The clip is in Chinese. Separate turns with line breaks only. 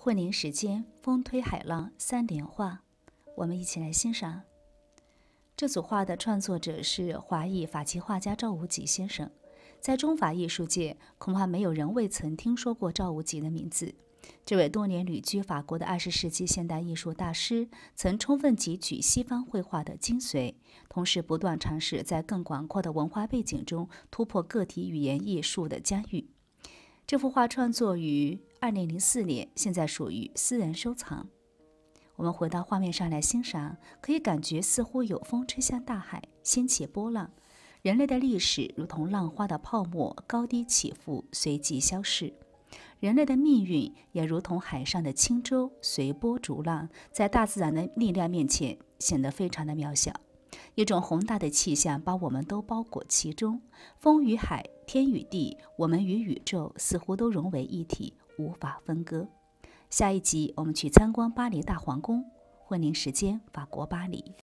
混凝时间，风推海浪三联画，我们一起来欣赏。这组画的创作者是华裔法籍画家赵无极先生，在中法艺术界恐怕没有人未曾听说过赵无极的名字。这位多年旅居法国的二十世纪现代艺术大师，曾充分汲取西方绘画的精髓，同时不断尝试在更广阔的文化背景中突破个体语言艺术的疆域。这幅画创作于。二零零四年，现在属于私人收藏。我们回到画面上来欣赏，可以感觉似乎有风吹向大海，掀起波浪。人类的历史如同浪花的泡沫，高低起伏，随即消逝。人类的命运也如同海上的轻舟，随波逐浪，在大自然的力量面前显得非常的渺小。一种宏大的气象把我们都包裹其中，风与海，天与地，我们与宇宙似乎都融为一体。无法分割。下一集我们去参观巴黎大皇宫。婚礼时间，法国巴黎。